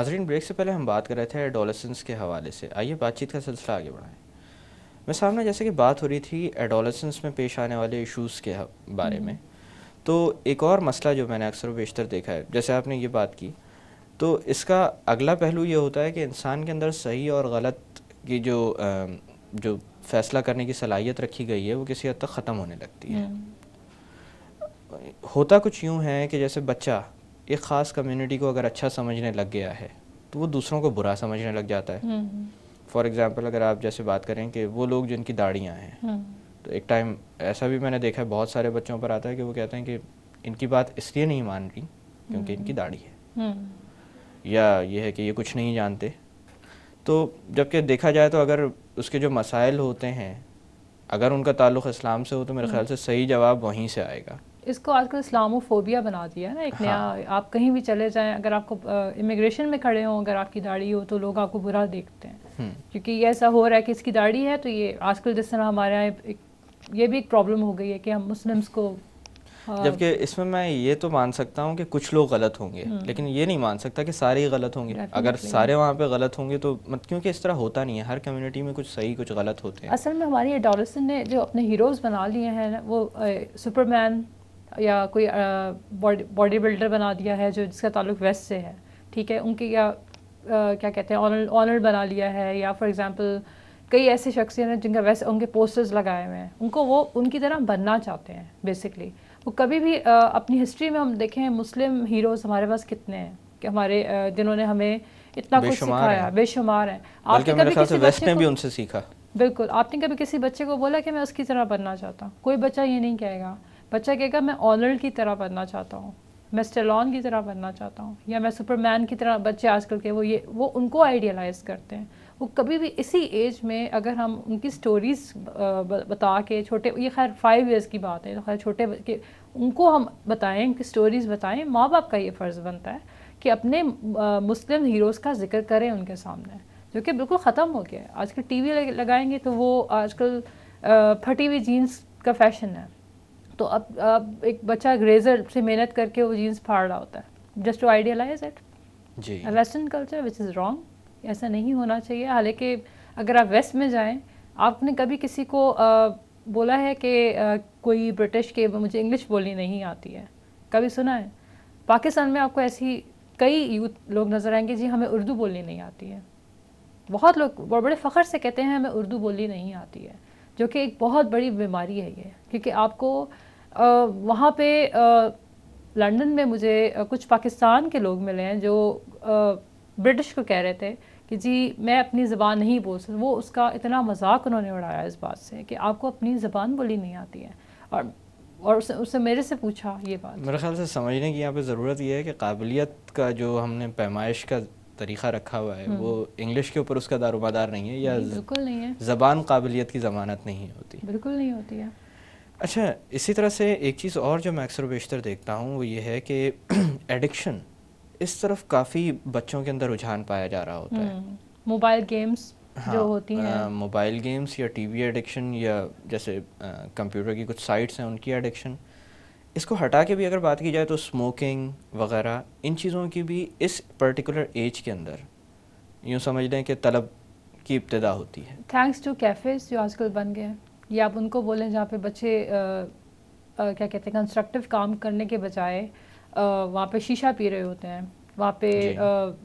नाजरीन ब्रेक से पहले हम बात कर रहे थे एडोलसेंस के हवाले से आइए बातचीत का सिलसिला आगे बढ़ाएं मैं सामने जैसे कि बात हो रही थी एडोलसेंस में पेश आने वाले इश्यूज़ के बारे हम्म। में तो एक और मसला जो मैंने अक्सर बेशतर देखा है जैसे आपने ये बात की तो इसका अगला पहलू ये होता है कि इंसान के अंदर सही और गलत की जो जो फैसला करने की सलाहियत रखी गई है वो किसी हद तक ख़त्म होने लगती है हम्म। होता कुछ यूँ है कि जैसे बच्चा एक ख़ास कम्युनिटी को अगर अच्छा समझने लग गया है तो वो दूसरों को बुरा समझने लग जाता है फॉर एग्ज़ाम्पल हम्म, हम्म। अगर आप जैसे बात करें कि वो लोग जिनकी दाढ़ियाँ हैं हम्म। तो एक टाइम ऐसा भी मैंने देखा है बहुत सारे बच्चों पर आता है कि वो कहते हैं कि इनकी बात इसलिए नहीं मान रही क्योंकि इनकी दाढ़ी है या ये है कि ये कुछ नहीं जानते तो जबकि देखा जाए तो अगर उसके जो मसाइल होते हैं अगर उनका ताल्लुक़ इस्लाम से हो तो मेरे ख्याल से सही जवाब वहीं से आएगा इसको आजकल इस्लामोफोबिया बना दिया है ना एक हाँ। नया आप कहीं भी चले जाएं अगर आपको इमिग्रेशन में खड़े हों अगर आपकी दाढ़ी हो तो लोग आपको बुरा देखते हैं हम्म। क्योंकि ये ऐसा हो रहा है कि इसकी दाढ़ी है तो ये आजकल जिस तरह हमारे यहाँ ये भी एक प्रॉब्लम हो गई है कि हम मुस्लिम्स को जबकि इसमें मैं ये तो मान सकता हूँ कि कुछ लोग गलत होंगे हम्म। लेकिन ये नहीं मान सकता कि सारे ही गलत होंगे अगर सारे वहाँ पे गलत होंगे तो मत क्योंकि इस तरह होता नहीं है हर कम्युनिटी में कुछ सही कुछ गलत होते हैं असल में हमारी एडोलसन ने जो अपने हीरोज़ बना लिए हैं वो सुपरमैन या कोई बॉडी बिल्डर बना दिया है जो जिसका ताल्लुक वेस्ट से है ठीक है उनकी या क्या कहते हैं ऑनर ऑनर बना लिया है या फॉर एग्ज़ाम्पल कई ऐसे शख्सियत हैं जिनका वैसे उनके पोस्टर्स लगाए हुए हैं उनको वो उनकी तरह बनना चाहते हैं बेसिकली वो कभी भी आ, अपनी हिस्ट्री में हम देखें मुस्लिम हीरोज़ हमारे पास कितने हैं कि हमारे जिन्होंने हमें इतना कुछ सिखाया बेशुमार हैं आपने कभी किसी बच्चे ने भी उनसे सीखा बिल्कुल आपने कभी किसी बच्चे को बोला कि मैं उसकी तरह बनना चाहता हूँ कोई बच्चा ये नहीं कहेगा बच्चा कहेगा मैं ऑनर की तरह बनना चाहता हूँ मैं स्टेलॉन की तरह बनना चाहता हूँ या मैं सुपरमैन की तरह बच्चे आजकल के वो ये वो उनको आइडियलाइज़ करते हैं वो कभी भी इसी एज में अगर हम उनकी स्टोरीज़ बता के छोटे ये खैर फाइव इयर्स की बात है तो खैर छोटे के उनको हम बताएं उनकी स्टोरीज़ बताएं माँ बाप का ये फ़र्ज़ बनता है कि अपने मुस्लिम हीरोज़ का जिक्र करें उनके सामने जो कि बिल्कुल ख़त्म हो गया है आजकल टी वी लगाएंगे तो वो आजकल फटी हुई जीन्स का फैशन है तो अब अब एक बच्चा ग्रेजर से मेहनत करके वो जीन्स फाड़ रहा होता है जस्ट टू आइडियलाइज इट जी western culture which is wrong ऐसा नहीं होना चाहिए हालांकि अगर आप वेस्ट में जाएं आपने कभी किसी को आ, बोला है कि कोई ब्रिटिश के मुझे इंग्लिश बोलनी नहीं आती है कभी सुना है पाकिस्तान में आपको ऐसी कई यूथ लोग नज़र आएंगे जी हमें उर्दू बोलनी नहीं आती है बहुत लोग बड़े फ़ख्र से कहते हैं हमें उर्दू बोलनी नहीं आती है जो कि एक बहुत बड़ी बीमारी है ये क्योंकि आपको वहाँ पे लंदन में मुझे कुछ पाकिस्तान के लोग मिले हैं जो ब्रिटिश को कह रहे थे कि जी मैं अपनी ज़बान नहीं बोल सकता वो उसका इतना मजाक उन्होंने उड़ाया इस बात से कि आपको अपनी ज़बान बोली नहीं आती है और और उसने उसने मेरे से पूछा ये बात मेरे ख्याल से समझने की यहाँ पे ज़रूरत यह है कि काबिलियत का जो हमने पैमाइश का तरीक़ा रखा हुआ है वो हम्म। इंग्लिश के ऊपर उसका दारोमदार नहीं है या बिल्कुल नहीं है ज़बान काबिलियत की ज़मानत नहीं होती बिल्कुल नहीं होती है अच्छा इसी तरह से एक चीज़ और जो मैं अक्सर बेशतर देखता हूँ वो ये है कि एडिक्शन इस तरफ काफ़ी बच्चों के अंदर रुझान पाया जा रहा होता है मोबाइल गेम्स हम्म, हाँ, जो होती हैं मोबाइल गेम्स या टीवी एडिक्शन या जैसे कंप्यूटर की कुछ साइट्स हैं उनकी एडिक्शन इसको हटा के भी अगर बात की जाए तो स्मोकिंग वगैरह इन चीज़ों की भी इस पर्टिकुलर एज के अंदर यूँ समझ लें कि तलब की इब्तदा होती है थैंक्स टू कैफ़ेज़ जो आजकल बन गए हैं या आप उनको बोलें जहाँ पे बच्चे आ, आ, क्या कहते हैं कंस्ट्रक्टिव काम करने के बजाय वहाँ पे शीशा पी रहे होते हैं वहाँ पे आ,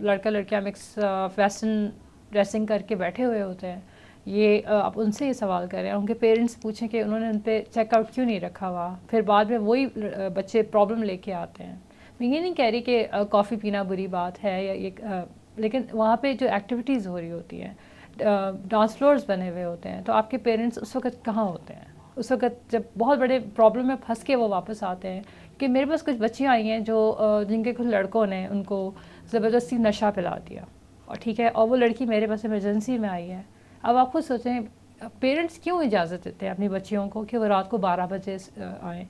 लड़का लड़कियाँ मिक्स फैशन ड्रेसिंग करके बैठे हुए होते हैं ये आप उनसे ये सवाल करें उनके पेरेंट्स पूछें कि उन्होंने उन पर चेकआउट क्यों नहीं रखा हुआ फिर बाद में वही बच्चे प्रॉब्लम लेके आते हैं मैं ये नहीं कह रही कि कॉफ़ी पीना बुरी बात है या ये लेकिन वहाँ पे जो एक्टिविटीज़ हो रही होती हैं डांस फ्लोर्स बने हुए होते हैं तो आपके पेरेंट्स उस वक्त कहाँ होते हैं उस वक्त जब बहुत बड़े प्रॉब्लम में फंस के वो वापस आते हैं कि मेरे पास कुछ बच्चियाँ आई हैं जो जिनके कुछ लड़कों ने उनको ज़बरदस्ती नशा पिला दिया और ठीक है और वो लड़की मेरे पास इमरजेंसी में आई है अब आप खुद सोचें पेरेंट्स क्यों इजाज़त देते हैं अपनी बच्चियों को कि वो रात को बारह बजे आएँ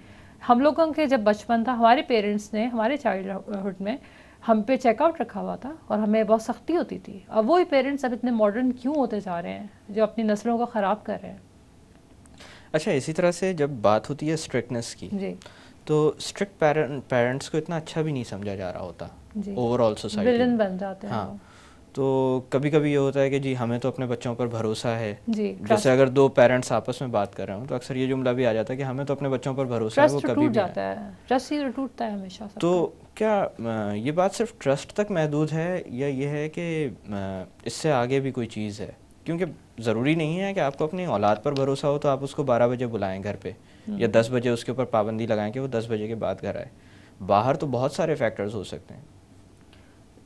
हम लोगों के जब बचपन था हमारे पेरेंट्स ने हमारे चाइल्डहुड में हम पे चेकआउट रखा हुआ था और हमें बहुत सख्ती होती थी अब वही पेरेंट्स अब इतने मॉडर्न क्यों होते जा रहे हैं जो अपनी नस्लों को ख़राब कर रहे हैं अच्छा इसी तरह से जब बात होती है स्ट्रिक्टनेस की जी तो स्ट्रिक्ट पेरेंट्स को इतना अच्छा भी नहीं समझा जा रहा होता ओवरऑल सोसाइटी बन जाते हैं हाँ तो कभी कभी ये होता है कि जी हमें तो अपने बच्चों पर भरोसा है जी, जैसे अगर दो पेरेंट्स आपस में बात कर रहे हो तो अक्सर ये जुमला भी आ जाता है कि हमें तो अपने बच्चों पर भरोसा है वो कभी भी जाता है टूटता है हमेशा तो क्या ये बात सिर्फ ट्रस्ट तक महदूद है या ये है कि इससे आगे भी कोई चीज़ है क्योंकि ज़रूरी नहीं है कि आपको अपनी औलाद पर भरोसा हो तो आप उसको बारह बजे बुलाएं घर पे हम्म। या दस बजे उसके ऊपर पाबंदी लगाएं कि वो दस बजे के बाद घर आए बाहर तो बहुत सारे फैक्टर्स हो सकते हैं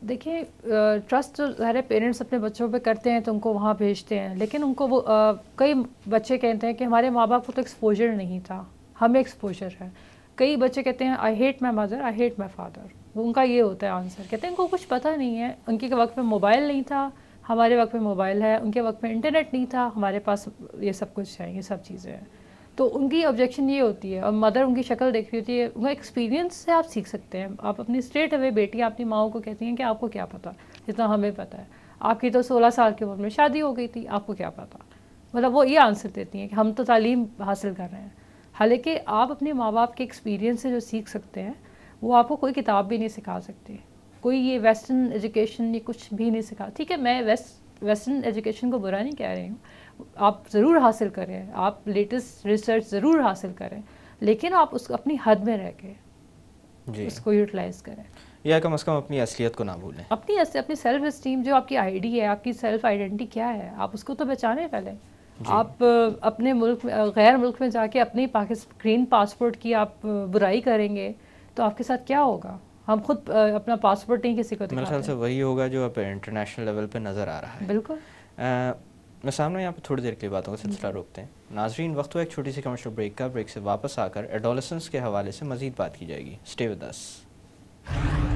देखिए ट्रस्ट ज़ाहिर पेरेंट्स अपने बच्चों पे करते हैं तो उनको वहाँ भेजते हैं लेकिन उनको वो आ, कई बच्चे कहते हैं कि हमारे माँ बाप को तो एक्सपोजर नहीं था हमें एक्सपोजर है कई बच्चे कहते हैं I hate my mother I hate my father उनका ये होता है आंसर कहते हैं उनको कुछ पता नहीं है उनके वक्त में मोबाइल नहीं था हमारे वक्त में मोबाइल है उनके वक्त में इंटरनेट नहीं था हमारे पास ये सब कुछ है ये सब चीज़ें हैं तो उनकी ऑब्जेक्शन ये होती है और मदर उनकी शक्ल देख रही होती है उनका एक्सपीरियंस से आप सीख सकते हैं आप अपनी स्ट्रेट अवे बेटियाँ अपनी माओ को कहती हैं कि आपको क्या पता जितना हमें पता है आपकी तो सोलह साल की उम्र में शादी हो गई थी आपको क्या पता मतलब वो ये आंसर देती हैं कि हम तो तालीम हासिल कर रहे हैं हालांकि आप अपने माँ बाप के एक्सपीरियंस से जो सीख सकते हैं वो आपको कोई किताब भी नहीं सिखा सकती कोई ये वेस्टर्न एजुकेशन ये कुछ भी नहीं सिखा ठीक है मैं वेस्ट वेस्टर्न एजुकेशन को बुरा नहीं कह रही हूँ आप ज़रूर हासिल करें आप लेटेस्ट रिसर्च ज़रूर हासिल करें लेकिन आप उसको अपनी हद में रह के उसको यूटिलाइज करें या कम अज़ कम अपनी असलियत को ना भूलें अपनी असल अपनी सेल्फ इस्टीम जो आपकी आईडी है आपकी सेल्फ आइडेंटिटी क्या है आप उसको तो बचाने पहले आप अपने मुल्क में गैर मुल्क में जाके अपनी पाकिस्तान ग्रीन पासपोर्ट की आप बुराई करेंगे तो आपके साथ क्या होगा हम खुद अपना पासपोर्ट नहीं किसी को मेरे ख्याल से वही होगा जो अब इंटरनेशनल लेवल पर नज़र आ रहा है बिल्कुल मैं सामने यहाँ पर थोड़ी देर के लिए बातों का सिलसिला रोकते हैं नाजरीन वक्त हुआ एक छोटी सी कमर्शियल ब्रेक का ब्रेक से वापस आकर एडोलसेंस के हवाले से मजीद बात की जाएगी स्टे विद दस